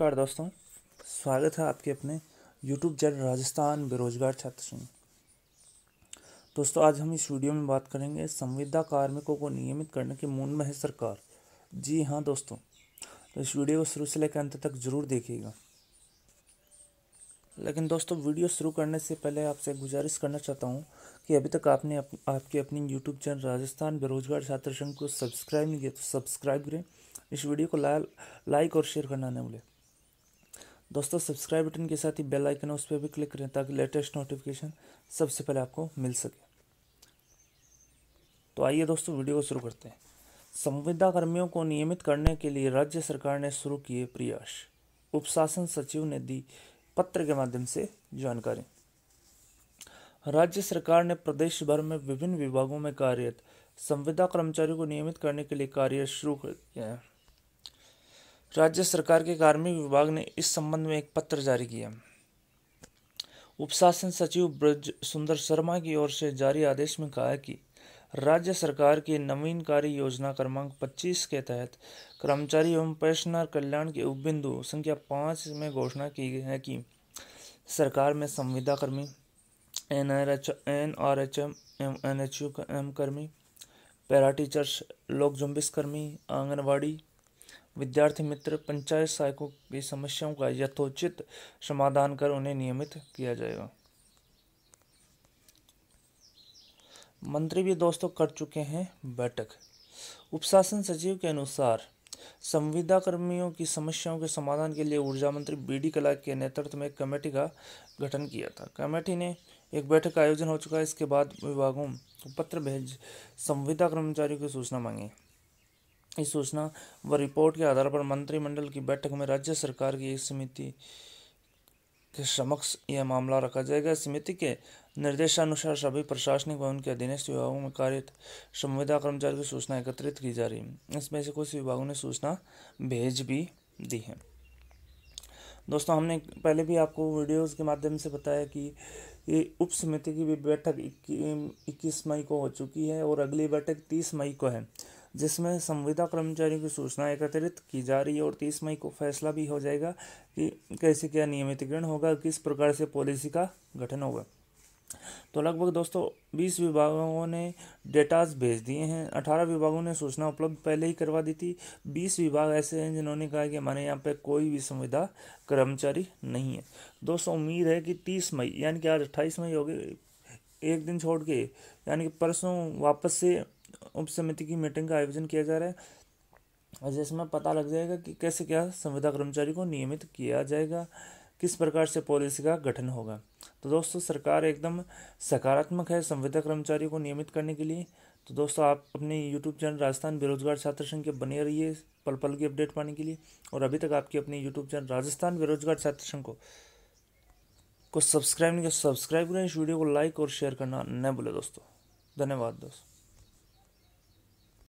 नमस्कार दोस्तों स्वागत है आपके अपने यूट्यूब चैनल राजस्थान बेरोजगार छात्र संघ दोस्तों आज हम इस वीडियो में बात करेंगे संविदा कार्मिकों को नियमित करने के मूल में है सरकार जी हाँ दोस्तों तो इस वीडियो को शुरू से लेकर अंत तक जरूर देखिएगा लेकिन दोस्तों वीडियो शुरू करने से पहले आपसे गुजारिश करना चाहता हूँ कि अभी तक आपने अप, आपके अपनी यूट्यूब चैनल राजस्थान बेरोजगार छात्र संघ को सब्सक्राइब नहीं किया तो सब्सक्राइब करें इस वीडियो को ला, लाइक और शेयर करना न भूलें दोस्तों सब्सक्राइब बटन के साथ ही बेल आइकन उस पर भी क्लिक करें ताकि लेटेस्ट नोटिफिकेशन सबसे पहले आपको मिल सके तो आइए दोस्तों वीडियो को शुरू करते हैं संविदा कर्मियों को नियमित करने के लिए राज्य सरकार ने शुरू किए प्रयास उपशासन सचिव ने दी पत्र के माध्यम से जानकारी राज्य सरकार ने प्रदेश भर में विभिन्न विभागों में कार्यरत संविदा कर्मचारियों को नियमित करने के लिए कार्य शुरू कर दिया है राज्य सरकार के कार्मिक विभाग ने इस संबंध में एक पत्र जारी किया उपशासन सचिव ब्रज सुंदर शर्मा की ओर से जारी आदेश में कहा है कि राज्य सरकार की नवीन कार्य योजना क्रमांक 25 के तहत कर्मचारी एवं पेंशनर कल्याण के उपबिंदु संख्या पाँच में घोषणा की गई है कि सरकार में संविदा कर्मी N R H N R H M M N H U M कर्मी पैरा टीचर्स लोक जुम्बिस कर्मी आंगनबाड़ी विद्यार्थी मित्र पंचायत सहायकों की समस्याओं का यथोचित समाधान कर उन्हें नियमित किया जाएगा मंत्री भी दोस्तों कर चुके हैं बैठक उपशासन सचिव के अनुसार संविदा कर्मियों की समस्याओं के समाधान के लिए ऊर्जा मंत्री बी डी कला के नेतृत्व में एक कमेटी का गठन किया था कमेटी ने एक बैठक का आयोजन हो चुका है इसके बाद विभागों को पत्र भेज संविदा कर्मचारियों की सूचना मांगी इस सूचना व रिपोर्ट के आधार पर मंत्रिमंडल की बैठक में राज्य सरकार की एक समिति के समक्ष यह मामला रखा जाएगा समिति के निर्देशानुसार सभी प्रशासनिक व उनके अधीनस्थ विभागों में कार्यरत संविदा कर्मचारियों की सूचना एकत्रित की जा रही है इसमें से कुछ विभागों ने सूचना भेज भी दी है दोस्तों हमने पहले भी आपको वीडियोस के माध्यम से बताया कि ये उप समिति की भी बैठक इक्कीस मई को हो चुकी है और अगली बैठक तीस मई को है जिसमें संविदा कर्मचारियों की सूचना एकत्रित की जा रही है और तीस मई को फैसला भी हो जाएगा कि कैसे क्या नियमितीकरण होगा किस प्रकार से पॉलिसी का गठन होगा तो लगभग दोस्तों बीस विभागों ने डेटाज भेज दिए हैं अठारह विभागों ने सूचना उपलब्ध पहले ही करवा दी थी बीस विभाग ऐसे हैं जिन्होंने कहा कि हमारे यहाँ पे कोई भी संविदा कर्मचारी नहीं है दोस्तों उम्मीद है कि तीस मई यानी कि आज अट्ठाईस मई हो गए एक दिन छोड़ के यानी कि परसों वापस से उप समिति की मीटिंग का आयोजन किया जा रहा है और जिसमें पता लग जाएगा कि कैसे क्या संविदा कर्मचारी को नियमित किया जाएगा किस प्रकार से पॉलिसी का गठन होगा तो दोस्तों सरकार एकदम सकारात्मक है संविदा कर्मचारी को नियमित करने के लिए तो दोस्तों आप अपने यूट्यूब चैनल राजस्थान बेरोजगार छात्र संघ के बने रहिए पल पल की अपडेट पाने के लिए और अभी तक आपके अपने यूट्यूब चैनल राजस्थान बेरोजगार छात्र संघ को को सब्सक्राइब नहीं कर सब्सक्राइब करें इस वीडियो को लाइक और शेयर करना न भूलें दोस्तों धन्यवाद दोस्तों